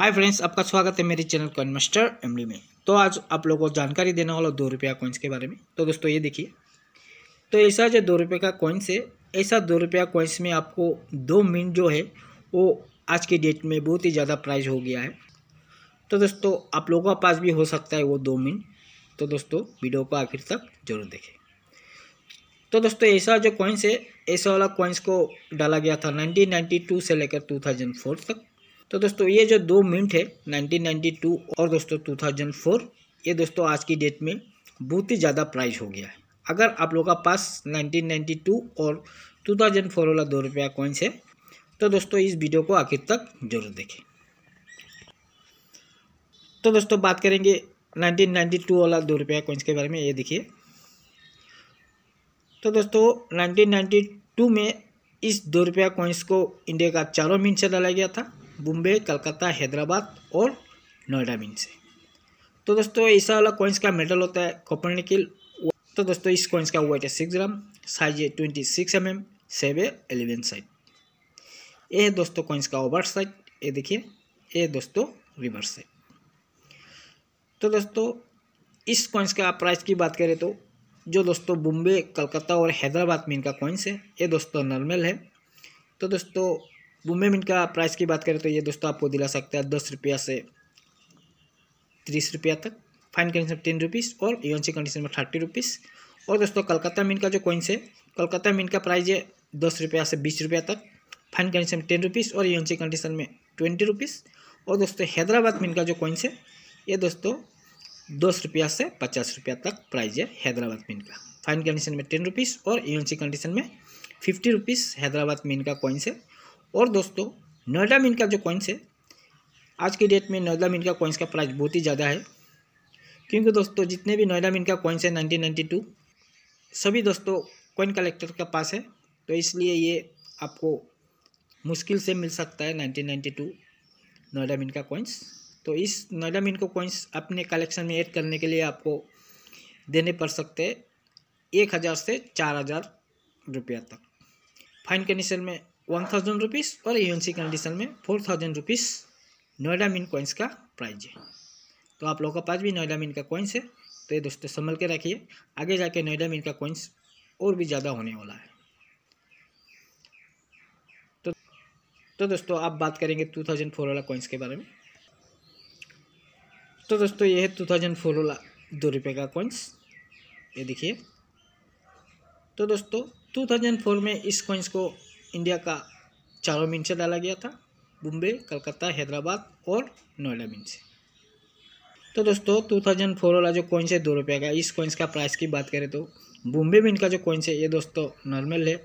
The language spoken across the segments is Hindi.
हाय फ्रेंड्स आपका स्वागत है मेरे चैनल कॉइन मास्टर एमडी में तो आज आप लोगों को जानकारी देने वाला दो रुपया कॉइन्स के बारे में तो दोस्तों ये देखिए तो ऐसा जो दो रुपये का कॉइन्स है ऐसा दो रुपया कॉइन्स में आपको दो मिनट जो है वो आज की डेट में बहुत ही ज़्यादा प्राइज हो गया है तो दोस्तों आप लोगों का पास भी हो सकता है वो दो मिनट तो दोस्तों वीडियो को आखिर तक जरूर देखें तो दोस्तों ऐसा जो कॉइन्स है ऐसा वाला कॉइन्स को डाला गया था नाइनटीन से लेकर टू तक तो दोस्तों ये जो दो मिनट है 1992 और दोस्तों 2004 ये दोस्तों आज की डेट में बहुत ही ज़्यादा प्राइस हो गया है अगर आप लोगों का पास 1992 और 2004 वाला दो रुपया कॉइन्स है तो दोस्तों इस वीडियो को आखिर तक जरूर देखें तो दोस्तों बात करेंगे 1992 वाला दो रुपया कॉइन्स के बारे में ये देखिए तो दोस्तों 1992 में इस दो रुपया कॉइन्स को इंडिया का चारों मिनट से डाला गया था बॉम्बे कलकत्ता हैदराबाद और नोएडा मीन से तो दोस्तों ऐसा वाला कॉइन्स का मेडल होता है कॉपर निकल तो दोस्तों इस कॉइन्स का वेट है सिक्स ग्राम साइज है ट्वेंटी सिक्स एम एम सेवे एलेवन साइड ये है दोस्तों कॉइन्स का ओवर साइड ये देखिए ये दोस्तों रिवर्स साइड तो दोस्तों इस कॉइन्स का प्राइस की बात करें तो जो दोस्तों बॉम्बे कलकत्ता और हैदराबाद में इनका कॉइन्स है ये दोस्तों नॉर्मल है तो दोस्तों बुम्बे इनका प्राइस की बात करें तो ये दोस्तों आपको दिला सकता है दस रुपया से तीस रुपया तक फाइन कंडीशन में टेन रुपीज़ और सी कंडीशन में थर्टी रुपीज़ और दोस्तों कलकत्ता मिन का जो कॉइन्स है कलकत्ता मीन का प्राइस है दस रुपया से बीस रुपया तक फाइन कंडीशन में टेन रुपीज़ और सी कंडीशन में ट्वेंटी रुपीज़ और दोस्तों हैदराबाद मीन का जो कॉइन्स है ये दोस्तों दस रुपया से पचास रुपया तक प्राइस है हैदराबाद मिन का फाइन कंडीशन में टेन रुपीज़ और सी कंडीशन में फिफ्टी रुपीज़ हैदराबाद मिन का कॉइन्स है और दोस्तों नोएडा मिन का जो कॉइन्स है आज की डेट में नोएडा मिन का कॉइन्स का प्राइस बहुत ही ज़्यादा है क्योंकि दोस्तों जितने भी नोएडा मिन का कॉइन्स है नाइनटीन सभी दोस्तों कॉइन कलेक्टर के पास है तो इसलिए ये आपको मुश्किल से मिल सकता है 1992 नोएडा मिन का कॉइन्स तो इस नोएडा मिन को कॉइन्स अपने कलेक्शन में ऐड करने के लिए आपको देने पड़ सकते हैं एक हज़ार से चार हज़ार रुपया तक फाइन कंडीशन में वन थाउजेंड रुपीज़ और सी कंडीशन में four thousand rupees Noida mint coins का प्राइज है तो आप लोगों के पास भी नोएडा मिन का कॉइन्स है तो ये दोस्तों संभल के रखिए आगे जाके नोएडा मिन का कॉइन्स और भी ज़्यादा होने वाला है तो तो दोस्तों आप बात करेंगे टू थाउजेंड फोर वाला कॉइन्स के बारे में तो दोस्तों ये है टू थाउजेंड फोर वाला दो रुपये का कॉइन्स ये देखिए तो दोस्तों टू थाउजेंड फोर में इस कॉइन्स को इंडिया का चारों मीन से डाला गया था बम्बे कलकत्ता हैदराबाद और नोएडा मीन से तो दोस्तों टू थाउजेंड फोर वाला जो कॉइन्स है दो रुपये का इस कॉइन्स का प्राइस की बात करें तो बम्बे मीन का जो कॉइन्स है ये दोस्तों नॉर्मल है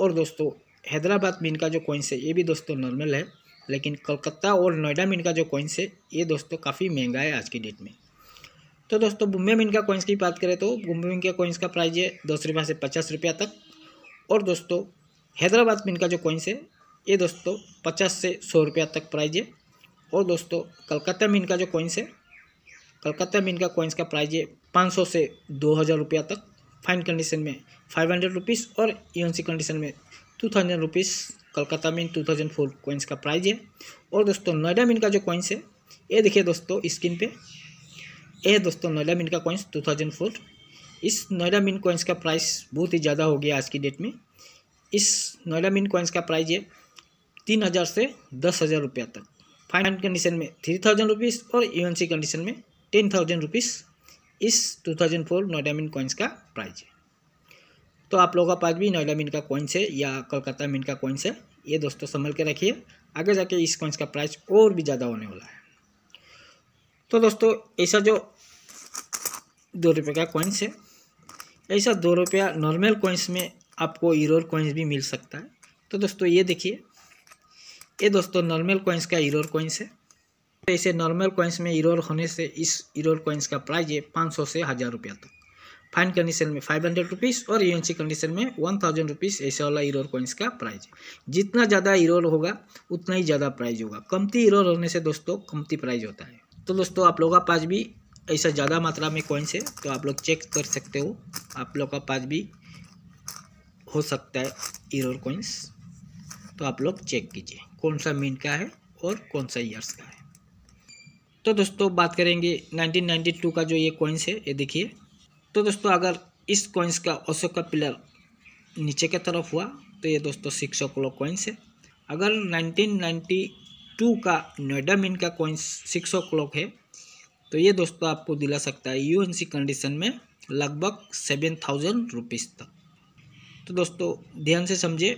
और दोस्तों हैदराबाद मीन का जो कॉइन्स है ये भी दोस्तों नॉर्मल है लेकिन कलकत्ता और नोएडा मीन का जो कॉइन्स है ये दोस्तों काफ़ी महंगा है आज की डेट में तो दोस्तों बुम्बे मीन का कॉइन्स की बात करें तो बुम्बे मीन के कॉइन्स का प्राइस है दस रुपये से पचास रुपया तक और दोस्तों हैदराबाद में इनका जो कोइंस है ये दोस्तों पचास से सौ रुपया तक प्राइज है और दोस्तों कलकत्ता में इनका जो कॉइंस है कलकत्ता में इनका कोइंस का प्राइज है पाँच सौ से दो हज़ार रुपया तक फाइन कंडीशन में फाइव हंड्रेड रुपीज़ और सी कंडीशन में टू थाउजेंड रुपीज़ कलकत्ता में टू थाउजेंड फोर कॉइंस का प्राइज है और दोस्तों नोएडा में इनका जो कॉइंस है ये देखिए दोस्तों स्क्रीन पे ये है दोस्तों नोएडा मिन का कॉइंस टू थाउजेंड फोर इस नोएडा मिन कॉइंस का प्राइस बहुत ही ज़्यादा हो गया आज की डेट में इस नोएडा मिन कॉइन्स का प्राइस है तीन हज़ार से दस हज़ार रुपया तक फाइन कंडीशन में थ्री थाउजेंड रुपीज़ और यू कंडीशन में टेन थाउजेंड रुपीज़ इस two thousand four Noida mint coins का प्राइस है तो आप लोगों का पास भी नोएडा मिन का कॉइन्स है या कोलकाता मिन का कॉइन्स है ये दोस्तों संभल के रखिए आगे जाके इस कॉइन्स का प्राइस और भी ज़्यादा होने वाला है तो दोस्तों ऐसा जो दो रुपये का कॉइन्स है ऐसा दो रुपया नॉर्मल कॉइन्स में आपको इरोर कॉइन्स भी मिल सकता है तो दोस्तों ये देखिए ये दोस्तों नॉर्मल कॉइन्स का इरोर कॉइन्स है तो इसे नॉर्मल कॉइन्स में इरोर होने से इस इरोर कॉइन्स का प्राइस है पाँच सौ से हज़ार रुपया तक फाइन कंडीशन में फाइव हंड्रेड रुपीज़ और सी कंडीशन में वन थाउजेंड रुपीज़ ऐसे वाला इरोर कॉइन्स का प्राइस है जितना ज़्यादा इरोर होगा उतना ही ज़्यादा प्राइस होगा कमती इरोर होने से दोस्तों कमती प्राइस होता है तो दोस्तों आप लोगों का पास भी ऐसा ज़्यादा मात्रा में कॉइन्स है तो आप लोग चेक कर सकते हो आप लोग का पास भी हो सकता है इरोर कोइंस तो आप लोग चेक कीजिए कौन सा मीन का है और कौन सा ईयर्स का है तो दोस्तों बात करेंगे 1992 का जो ये कोइंस है ये देखिए तो दोस्तों अगर इस कोइंस का अशोक का पिलर नीचे की तरफ हुआ तो ये दोस्तों सिक्स ओ क्लॉक कोइंस है अगर 1992 का नोएडा मीन का कोइंस सिक्स ओ क्लॉक है तो ये दोस्तों आपको दिला सकता है यू कंडीशन में लगभग सेवन थाउजेंड रुपीज़ तक तो दोस्तों ध्यान से समझे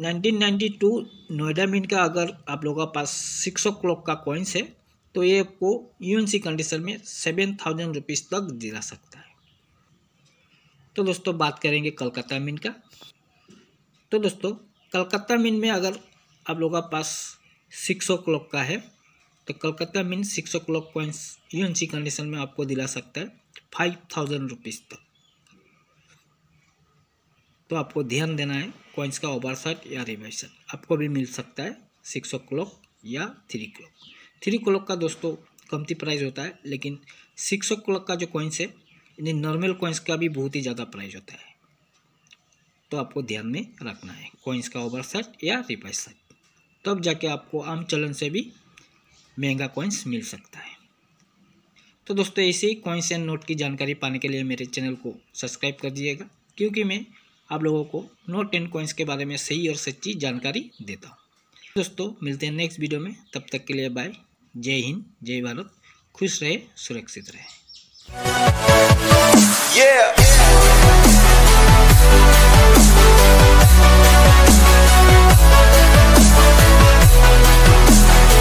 1992 नोएडा मीन का अगर आप लोगों का पास सिक्स ओ क्लॉक का कॉइन्स है तो ये आपको यूएनसी कंडीशन में सेवन थाउजेंड रुपीज़ तक दिला सकता है तो दोस्तों बात करेंगे कलकत्ता मीन का तो दोस्तों कलकत्ता मीन में अगर आप लोगों का पास सिक्स ओ क्लॉक का है तो Calcutta mint six o'clock coins U condition में आपको दिला सकता है फाइव थाउजेंड रुपीज़ तक तो आपको ध्यान देना है कॉइन्स का ओवरसाइट या रिवर्सन आपको भी मिल सकता है सिक्स ओ क्लॉक या थ्री क्लॉक थ्री क्लॉक का दोस्तों कमती प्राइस होता है लेकिन सिक्स ओ क्लॉक का जो कॉइन्स है इन्हें नॉर्मल कॉइन्स का भी बहुत ही ज़्यादा प्राइस होता है तो आपको ध्यान में रखना है कॉइन्स का ओवरसाइट या रिवर्साइट तब जाके आपको आम चलन से भी महंगा कॉइन्स मिल सकता है तो दोस्तों ऐसे ही कॉइन्स एंड नोट की जानकारी पाने के लिए मेरे चैनल को सब्सक्राइब कर दीजिएगा क्योंकि मैं आप लोगों को नोट एंड कॉइन्स के बारे में सही और सच्ची जानकारी देता हूँ दोस्तों मिलते हैं नेक्स्ट वीडियो में तब तक के लिए बाय जय हिंद जय भारत खुश रहे सुरक्षित रहे Yeah.